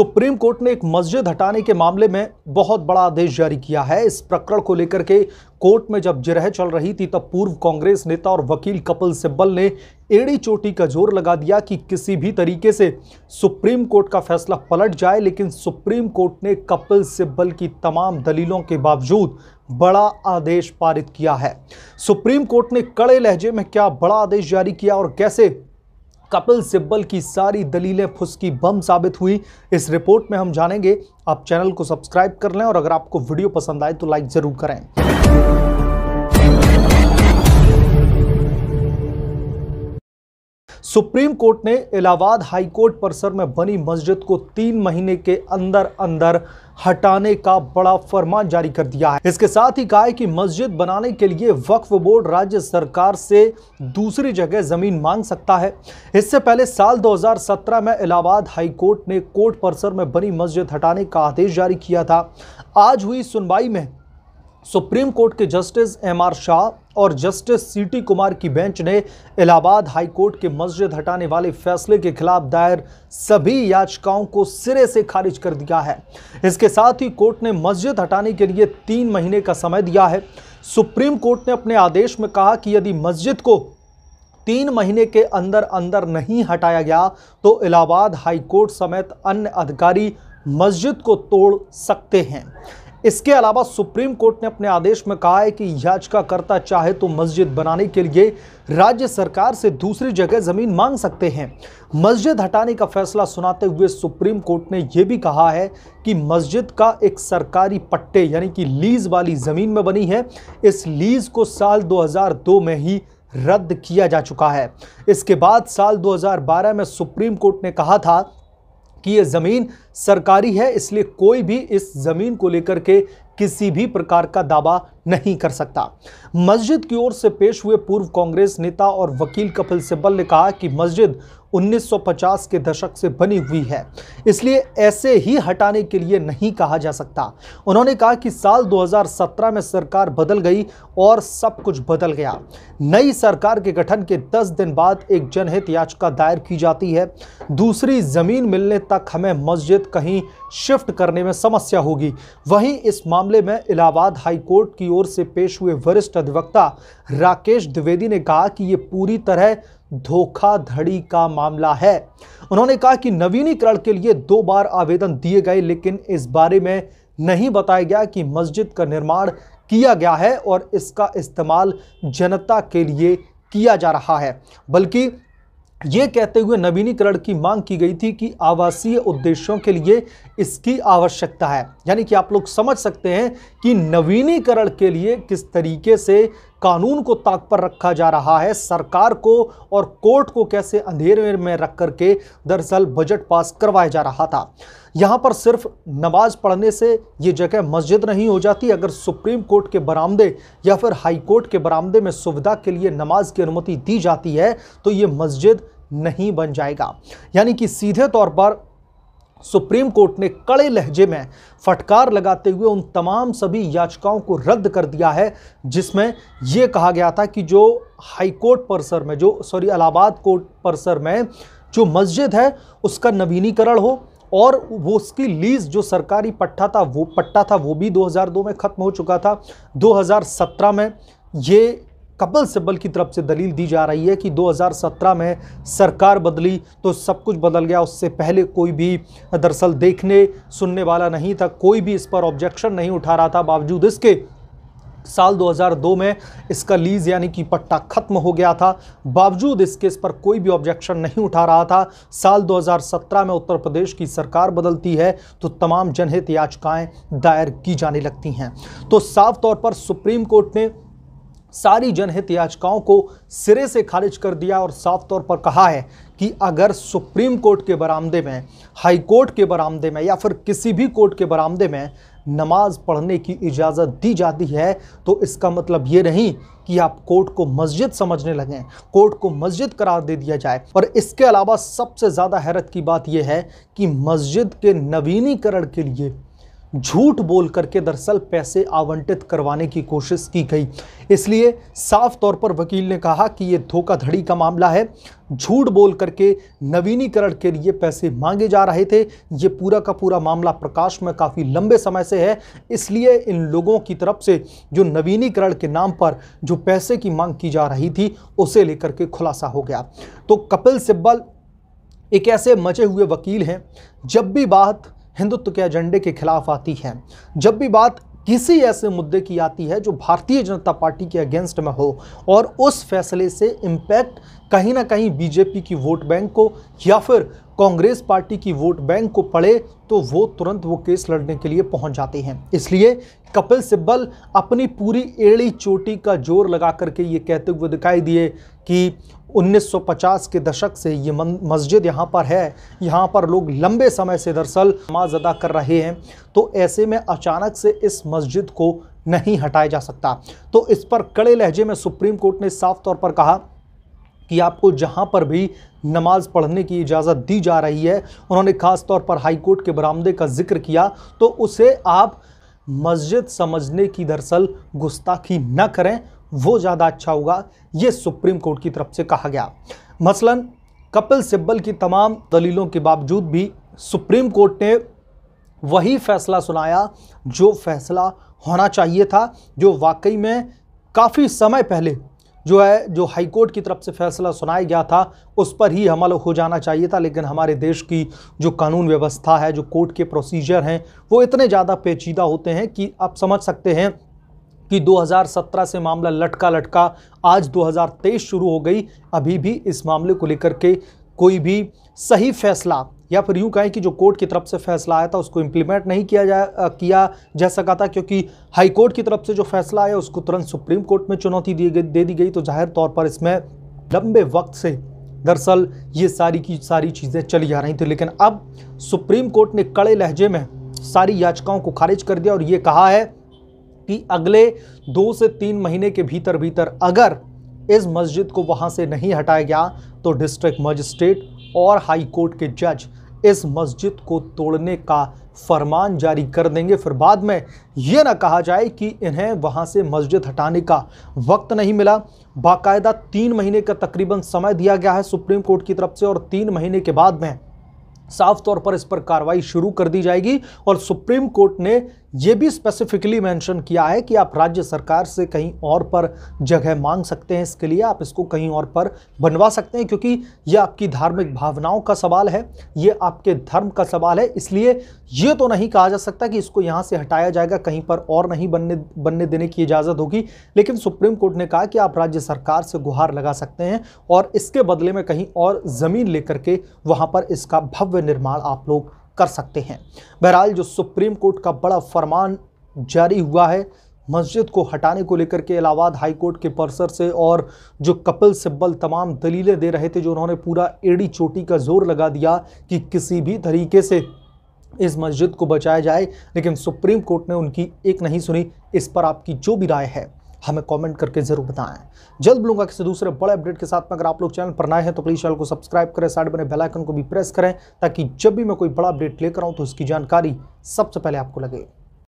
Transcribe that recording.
supreme court ने एक मस्जिद हटाने के मामले में बहुत बड़ा आदेश जारी किया है इस प्रकरण को लेकर के कोर्ट में जब जिरह चल रही थी तब पूर्व कांग्रेस नेता और वकील कपिल सिब्बल ने एड़ी चोटी का जोर लगा दिया कि किसी भी तरीके से सुप्रीम कोर्ट का फैसला पलट जाए लेकिन सुप्रीम कोर्ट ने कपिल सिब्बल की तमाम दलीलों के बावजूद बड़ा आदेश पारित किया है सुप्रीम कोर्ट ने कड़े लहजे में क्या बड़ा आदेश जारी किया और कैसे कपिल सिब्बल की सारी दलीलें फुसकी बम साबित हुई इस रिपोर्ट में हम जानेंगे आप चैनल को सब्सक्राइब कर लें और अगर आपको वीडियो पसंद आए तो लाइक ज़रूर करें सुप्रीम कोर्ट ने इलाहाबाद हाई कोर्ट परिसर में बनी मस्जिद को तीन महीने के अंदर अंदर हटाने का बड़ा फरमान जारी कर दिया है इसके साथ ही कहा है कि मस्जिद बनाने के लिए वक्फ बोर्ड राज्य सरकार से दूसरी जगह जमीन मांग सकता है इससे पहले साल 2017 में इलाहाबाद हाई कोर्ट ने कोर्ट परिसर में बनी मस्जिद हटाने का आदेश जारी किया था आज हुई सुनवाई में सुप्रीम कोर्ट के जस्टिस एम आर शाह और जस्टिस सी टी कुमार की बेंच ने इलाहाबाद हाई कोर्ट के मस्जिद हटाने वाले फैसले के खिलाफ दायर सभी याचिकाओं को सिरे से खारिज कर दिया है इसके साथ ही कोर्ट ने मस्जिद हटाने के लिए तीन महीने का समय दिया है सुप्रीम कोर्ट ने अपने आदेश में कहा कि यदि मस्जिद को तीन महीने के अंदर अंदर नहीं हटाया गया तो इलाहाबाद हाईकोर्ट समेत अन्य अधिकारी मस्जिद को तोड़ सकते हैं इसके अलावा सुप्रीम कोर्ट ने अपने आदेश में कहा है कि याचिकाकर्ता चाहे तो मस्जिद बनाने के लिए राज्य सरकार से दूसरी जगह जमीन मांग सकते हैं मस्जिद हटाने का फैसला सुनाते हुए सुप्रीम कोर्ट ने यह भी कहा है कि मस्जिद का एक सरकारी पट्टे यानी कि लीज वाली जमीन में बनी है इस लीज को साल दो में ही रद्द किया जा चुका है इसके बाद साल 2012 में सुप्रीम कोर्ट ने कहा था कि ये ज़मीन सरकारी है इसलिए कोई भी इस ज़मीन को लेकर के किसी भी प्रकार का दावा नहीं कर सकता मस्जिद की ओर से पेश हुए पूर्व कांग्रेस नेता और वकील कपिल सिब्बल ने कहा कि मस्जिद 1950 के दशक से बनी हुई है इसलिए ऐसे ही हटाने के लिए नहीं कहा जा सकता उन्होंने कहा कि साल 2017 में सरकार बदल गई और सब कुछ बदल गया नई सरकार के गठन के 10 दिन बाद एक जनहित याचिका दायर की जाती है दूसरी ज़मीन मिलने तक हमें मस्जिद कहीं शिफ्ट करने में समस्या होगी वहीं इस मामले में इलाहाबाद हाईकोर्ट की ओर से पेश हुए वरिष्ठ अधिवक्ता राकेश द्विवेदी ने कहा कि ये पूरी तरह धोखाधड़ी का मामला है उन्होंने कहा कि नवीनीकरण के लिए दो बार आवेदन दिए गए लेकिन इस बारे में नहीं बताया गया कि मस्जिद का निर्माण किया गया है और इसका इस्तेमाल जनता के लिए किया जा रहा है बल्कि ये कहते हुए नवीनीकरण की मांग की गई थी कि आवासीय उद्देश्यों के लिए इसकी आवश्यकता है यानी कि आप लोग समझ सकते हैं कि नवीनीकरण के लिए किस तरीके से कानून को ताक पर रखा जा रहा है सरकार को और कोर्ट को कैसे अंधेरे में रख करके दरअसल बजट पास करवाया जा रहा था यहाँ पर सिर्फ नमाज पढ़ने से ये जगह मस्जिद नहीं हो जाती अगर सुप्रीम कोर्ट के बरामदे या फिर हाई कोर्ट के बरामदे में सुविधा के लिए नमाज की अनुमति दी जाती है तो ये मस्जिद नहीं बन जाएगा यानी कि सीधे तौर पर सुप्रीम कोर्ट ने कड़े लहजे में फटकार लगाते हुए उन तमाम सभी याचिकाओं को रद्द कर दिया है जिसमें ये कहा गया था कि जो हाई कोर्ट परिसर में जो सॉरी इलाहाबाद कोर्ट परिसर में जो मस्जिद है उसका नवीनीकरण हो और वो उसकी लीज़ जो सरकारी पट्टा था वो पट्टा था वो भी 2002 में ख़त्म हो चुका था 2017 में ये कपिल सिब्बल की तरफ से दलील दी जा रही है कि 2017 में सरकार बदली तो सब कुछ बदल गया उससे पहले कोई भी दरअसल देखने सुनने वाला नहीं था कोई भी इस पर ऑब्जेक्शन नहीं उठा रहा था बावजूद इसके साल 2002 में इसका लीज यानी कि पट्टा खत्म हो गया था बावजूद इसके इस पर कोई भी ऑब्जेक्शन नहीं उठा रहा था साल 2017 में उत्तर प्रदेश की सरकार बदलती है तो तमाम जनहित याचिकाएं दायर की जाने लगती हैं तो साफ तौर पर सुप्रीम कोर्ट ने सारी जनहित याचिकाओं को सिरे से खारिज कर दिया और साफ तौर पर कहा है कि अगर सुप्रीम कोर्ट के बरामदे में हाई कोर्ट के बरामदे में या फिर किसी भी कोर्ट के बरामदे में नमाज पढ़ने की इजाज़त दी जाती है तो इसका मतलब ये नहीं कि आप कोर्ट को मस्जिद समझने लगें कोर्ट को मस्जिद करार दे दिया जाए और इसके अलावा सबसे ज़्यादा हैरत की बात यह है कि मस्जिद के नवीनीकरण के लिए झूठ बोल करके दरअसल पैसे आवंटित करवाने की कोशिश की गई इसलिए साफ तौर पर वकील ने कहा कि ये धोखाधड़ी का मामला है झूठ बोल करके नवीनीकरण के लिए पैसे मांगे जा रहे थे ये पूरा का पूरा मामला प्रकाश में काफ़ी लंबे समय से है इसलिए इन लोगों की तरफ से जो नवीनीकरण के नाम पर जो पैसे की मांग की जा रही थी उसे लेकर के खुलासा हो गया तो कपिल सिब्बल एक ऐसे मचे हुए वकील हैं जब भी बात हिंदुत्व के एजेंडे के खिलाफ आती है जब भी बात किसी ऐसे मुद्दे की आती है जो भारतीय जनता पार्टी के अगेंस्ट में हो और उस फैसले से इम्पैक्ट कहीं ना कहीं बीजेपी की वोट बैंक को या फिर कांग्रेस पार्टी की वोट बैंक को पड़े तो वो तुरंत वो केस लड़ने के लिए पहुंच जाते हैं इसलिए कपिल सिब्बल अपनी पूरी एड़ी चोटी का जोर लगा करके ये कहते हुए दिखाई दिए कि 1950 के दशक से ये मस्जिद यहाँ पर है यहाँ पर लोग लंबे समय से दरअसल नमाज अदा कर रहे हैं तो ऐसे में अचानक से इस मस्जिद को नहीं हटाया जा सकता तो इस पर कड़े लहजे में सुप्रीम कोर्ट ने साफ तौर पर कहा कि आपको जहाँ पर भी नमाज पढ़ने की इजाज़त दी जा रही है उन्होंने ख़ास तौर पर हाई कोर्ट के बरामदे का जिक्र किया तो उसे आप मस्जिद समझने की दरअसल गुस्ताखी न करें वो ज़्यादा अच्छा होगा ये सुप्रीम कोर्ट की तरफ से कहा गया मसलन कपिल सिब्बल की तमाम दलीलों के बावजूद भी सुप्रीम कोर्ट ने वही फैसला सुनाया जो फैसला होना चाहिए था जो वाकई में काफ़ी समय पहले जो है जो हाईकोर्ट की तरफ से फैसला सुनाया गया था उस पर ही हमल हो जाना चाहिए था लेकिन हमारे देश की जो कानून व्यवस्था है जो कोर्ट के प्रोसीजर हैं वो इतने ज़्यादा पेचीदा होते हैं कि आप समझ सकते हैं कि 2017 से मामला लटका लटका आज 2023 शुरू हो गई अभी भी इस मामले को लेकर के कोई भी सही फैसला या फिर यूँ कहें कि जो कोर्ट की तरफ से फैसला आया था उसको इम्प्लीमेंट नहीं किया जा किया जा सका था क्योंकि हाई कोर्ट की तरफ से जो फैसला आया उसको तुरंत सुप्रीम कोर्ट में चुनौती दी गई दे दी गई तो जाहिर तौर पर इसमें लंबे वक्त से दरअसल ये सारी की सारी चीज़ें चली जा रही थी लेकिन अब सुप्रीम कोर्ट ने कड़े लहजे में सारी याचिकाओं को खारिज कर दिया और ये कहा है कि अगले दो से तीन महीने के भीतर भीतर अगर इस मस्जिद को वहाँ से नहीं हटाया गया तो डिस्ट्रिक्ट मजिस्ट्रेट और हाई कोर्ट के जज इस मस्जिद को तोड़ने का फरमान जारी कर देंगे फिर बाद में ये ना कहा जाए कि इन्हें वहाँ से मस्जिद हटाने का वक्त नहीं मिला बाकायदा तीन महीने का तकरीबन समय दिया गया है सुप्रीम कोर्ट की तरफ से और तीन महीने के बाद में साफ तौर पर इस पर कार्रवाई शुरू कर दी जाएगी और सुप्रीम कोर्ट ने ये भी स्पेसिफिकली मेंशन किया है कि आप राज्य सरकार से कहीं और पर जगह मांग सकते हैं इसके लिए आप इसको कहीं और पर बनवा सकते हैं क्योंकि ये आपकी धार्मिक भावनाओं का सवाल है ये आपके धर्म का सवाल है इसलिए ये तो नहीं कहा जा सकता कि इसको यहाँ से हटाया जाएगा कहीं पर और नहीं बनने बनने देने की इजाज़त होगी लेकिन सुप्रीम कोर्ट ने कहा कि आप राज्य सरकार से गुहार लगा सकते हैं और इसके बदले में कहीं और ज़मीन लेकर के वहाँ पर इसका भव्य निर्माण आप लोग कर सकते हैं बहरहाल जो सुप्रीम कोर्ट का बड़ा फरमान जारी हुआ है मस्जिद को हटाने को लेकर के इलाहाबाद हाई कोर्ट के परिसर से और जो कपिल सिब्बल तमाम दलीलें दे रहे थे जो उन्होंने पूरा एड़ी चोटी का जोर लगा दिया कि किसी भी तरीके से इस मस्जिद को बचाया जाए लेकिन सुप्रीम कोर्ट ने उनकी एक नहीं सुनी इस पर आपकी जो भी राय है हमें कमेंट करके ज़रूर बताएं जल्द मिलूंगा किसी दूसरे बड़े अपडेट के साथ में अगर आप लोग चैनल पर नए हैं तो प्लीज़ चैनल को सब्सक्राइब करें साइड बने बेलाइकन को भी प्रेस करें ताकि जब भी मैं कोई बड़ा अपडेट लेकर आऊँ तो उसकी जानकारी सबसे पहले आपको लगे